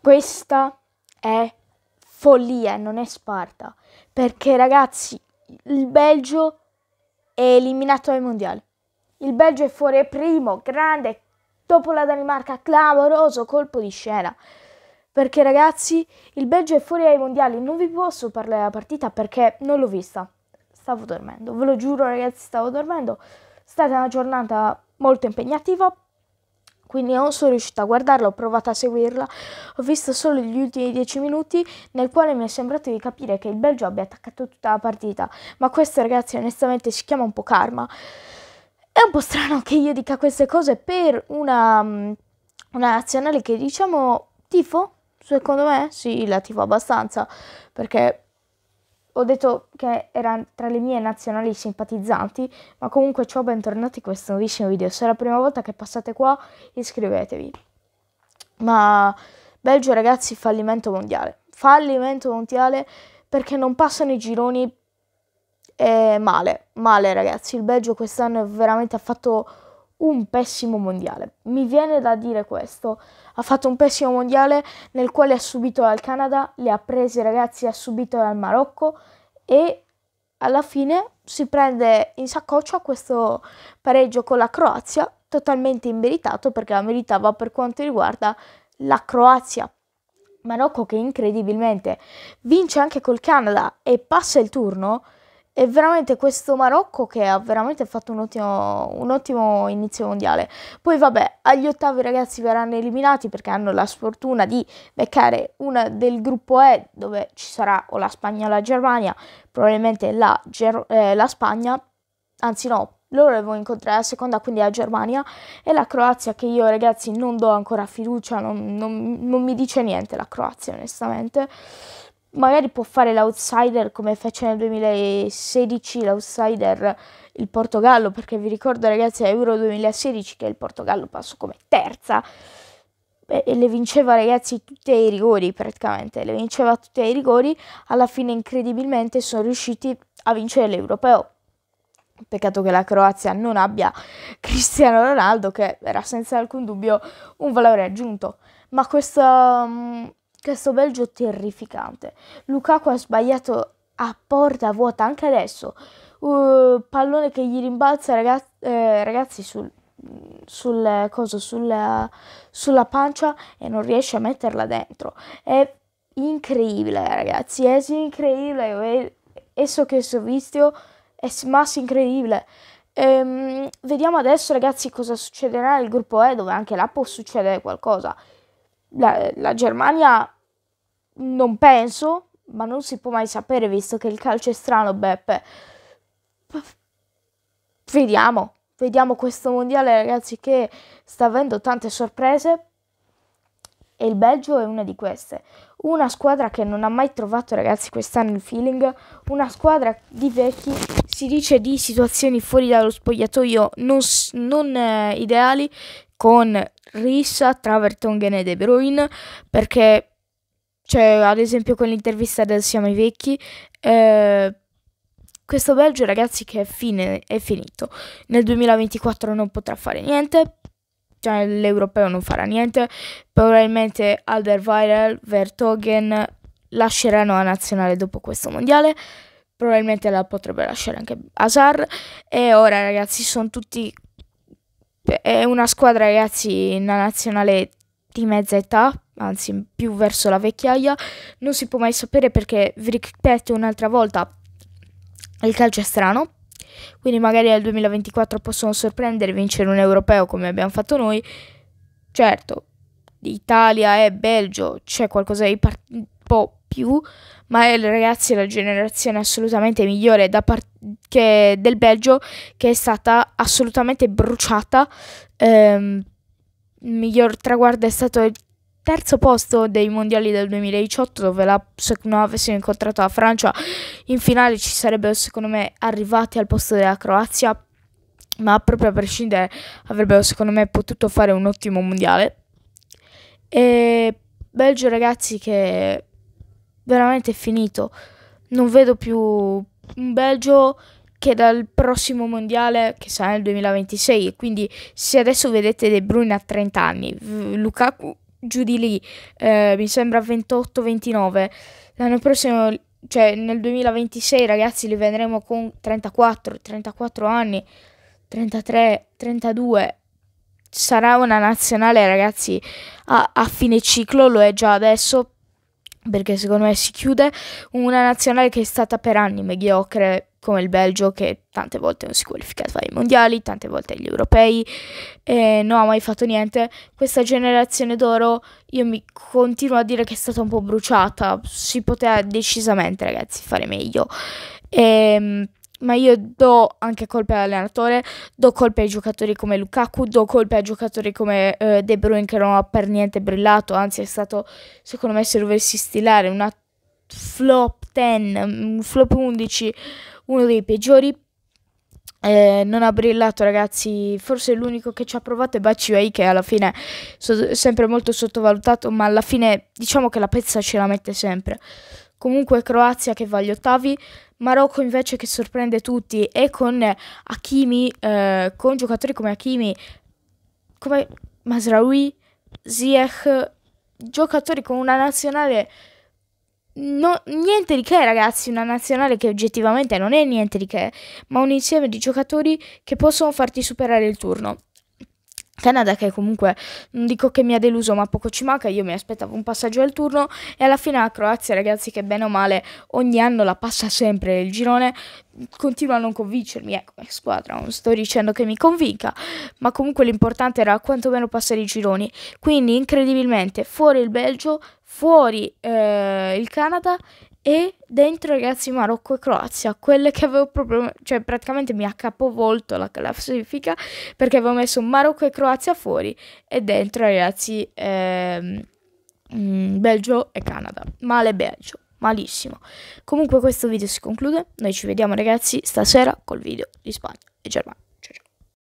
Questa è follia, non è Sparta. Perché ragazzi, il Belgio è eliminato ai mondiali. Il Belgio è fuori primo, grande, dopo la Danimarca, clamoroso colpo di scena. Perché ragazzi, il Belgio è fuori ai mondiali, non vi posso parlare della partita perché non l'ho vista. Stavo dormendo, ve lo giuro ragazzi, stavo dormendo. È stata una giornata molto impegnativa, quindi non sono riuscita a guardarla, ho provato a seguirla, ho visto solo gli ultimi 10 minuti nel quale mi è sembrato di capire che il Belgio abbia attaccato tutta la partita, ma questo ragazzi onestamente si chiama un po' karma. È un po' strano che io dica queste cose per una, mm, una nazionale che diciamo tifo, secondo me, sì, la tifo abbastanza, perché ho detto che era tra le mie nazionali simpatizzanti, ma comunque ciao, bentornati in questo nuovissimo video. Se è la prima volta che passate qua, iscrivetevi. Ma Belgio ragazzi, fallimento mondiale. Fallimento mondiale perché non passano i gironi eh, male, male ragazzi. Il Belgio quest'anno è veramente ha fatto un pessimo mondiale. Mi viene da dire questo. Ha fatto un pessimo mondiale nel quale ha subito dal Canada, le ha prese ragazzi, ha subito dal Marocco e alla fine si prende in saccoccia questo pareggio con la Croazia, totalmente immeritato perché la meritava per quanto riguarda la Croazia. Marocco che incredibilmente vince anche col Canada e passa il turno e veramente questo Marocco che ha veramente fatto un ottimo, un ottimo inizio mondiale. Poi vabbè, agli ottavi ragazzi verranno eliminati perché hanno la sfortuna di beccare una del gruppo E dove ci sarà o la Spagna o la Germania, probabilmente la, Ger eh, la Spagna, anzi no, loro devono incontrare la seconda, quindi la Germania, e la Croazia, che io ragazzi non do ancora fiducia, non, non, non mi dice niente la Croazia onestamente magari può fare l'outsider come fece nel 2016 l'outsider il Portogallo, perché vi ricordo ragazzi a Euro 2016 che il Portogallo passò come terza e le vinceva ragazzi tutti ai rigori praticamente, le vinceva tutti ai rigori, alla fine incredibilmente sono riusciti a vincere l'Europeo. Peccato che la Croazia non abbia Cristiano Ronaldo che era senza alcun dubbio un valore aggiunto, ma questo mm, questo Belgio terrificante. Lukaku ha sbagliato a porta vuota anche adesso. Uh, pallone che gli rimbalza ragazzi, eh, ragazzi sul, sul, coso, sulla, sulla pancia e non riesce a metterla dentro. È incredibile ragazzi, è incredibile. Esso che si ho visto è más incredibile. Ehm, vediamo adesso ragazzi cosa succederà nel gruppo E dove anche là può succedere qualcosa la, la Germania non penso, ma non si può mai sapere visto che il calcio è strano, Beppe. Vediamo, vediamo questo mondiale ragazzi che sta avendo tante sorprese e il Belgio è una di queste. Una squadra che non ha mai trovato ragazzi quest'anno il feeling, una squadra di vecchi, si dice di situazioni fuori dallo spogliatoio non, non eh, ideali, con Rissa, tra Travertonghen e De Bruyne perché cioè, ad esempio con l'intervista del Siamo i Vecchi eh, questo Belgio ragazzi che è, fine, è finito nel 2024 non potrà fare niente cioè l'europeo non farà niente probabilmente Alderweireld, Vertogen lasceranno la nazionale dopo questo mondiale probabilmente la potrebbe lasciare anche Hazard e ora ragazzi sono tutti è una squadra, ragazzi, una nazionale di mezza età, anzi più verso la vecchiaia, non si può mai sapere perché, vi ripeto un'altra volta, il calcio è strano, quindi magari nel 2024 possono sorprendere e vincere un europeo come abbiamo fatto noi, certo, Italia e Belgio c'è qualcosa di un po' più, ma è, ragazzi la generazione assolutamente migliore del Belgio che è stata assolutamente bruciata. Ehm, il miglior traguardo è stato il terzo posto dei mondiali del 2018 dove la, se non avessimo incontrato la Francia in finale ci sarebbero secondo me arrivati al posto della Croazia ma proprio a prescindere avrebbero secondo me potuto fare un ottimo mondiale e Belgio ragazzi che veramente è finito. Non vedo più un Belgio che dal prossimo mondiale, che sarà nel 2026, quindi se adesso vedete De Bruyne a 30 anni, Lukaku giù di lì, eh, mi sembra 28-29, l'anno prossimo, cioè nel 2026 ragazzi li vedremo con 34, 34 anni, 33, 32, sarà una nazionale, ragazzi, a, a fine ciclo, lo è già adesso, perché secondo me si chiude una nazionale che è stata per anni mediocre come il Belgio che tante volte non si qualificava ai mondiali, tante volte agli europei e non ha mai fatto niente. Questa generazione d'oro io mi continuo a dire che è stata un po' bruciata, si poteva decisamente ragazzi fare meglio. Ehm ma io do anche colpe all'allenatore, do colpe ai giocatori come Lukaku, do colpe ai giocatori come eh, De Bruyne che non ha per niente brillato, anzi è stato secondo me se dovessi stilare una flop 10, un flop 11, uno dei peggiori. Eh, non ha brillato ragazzi, forse l'unico che ci ha provato è Baciuei che alla fine so, sempre molto sottovalutato, ma alla fine diciamo che la pezza ce la mette sempre. Comunque Croazia che va agli ottavi, Marocco invece che sorprende tutti e con Hakimi, eh, con giocatori come Hakimi, come Masraoui, Ziyech, giocatori con una nazionale... No, niente di che ragazzi, una nazionale che oggettivamente non è niente di che, ma un insieme di giocatori che possono farti superare il turno. Canada che comunque non dico che mi ha deluso ma poco ci manca, io mi aspettavo un passaggio al turno e alla fine la Croazia ragazzi che bene o male ogni anno la passa sempre il girone continua a non convincermi eh, come squadra, non sto dicendo che mi convinca ma comunque l'importante era quantomeno passare i gironi, quindi incredibilmente fuori il Belgio, fuori eh, il Canada e dentro, ragazzi, Marocco e Croazia, quelle che avevo proprio, cioè praticamente mi ha capovolto la classifica perché avevo messo Marocco e Croazia fuori e dentro, ragazzi, ehm, mm, Belgio e Canada. Male Belgio, malissimo. Comunque questo video si conclude, noi ci vediamo ragazzi stasera col video di Spagna e Germania.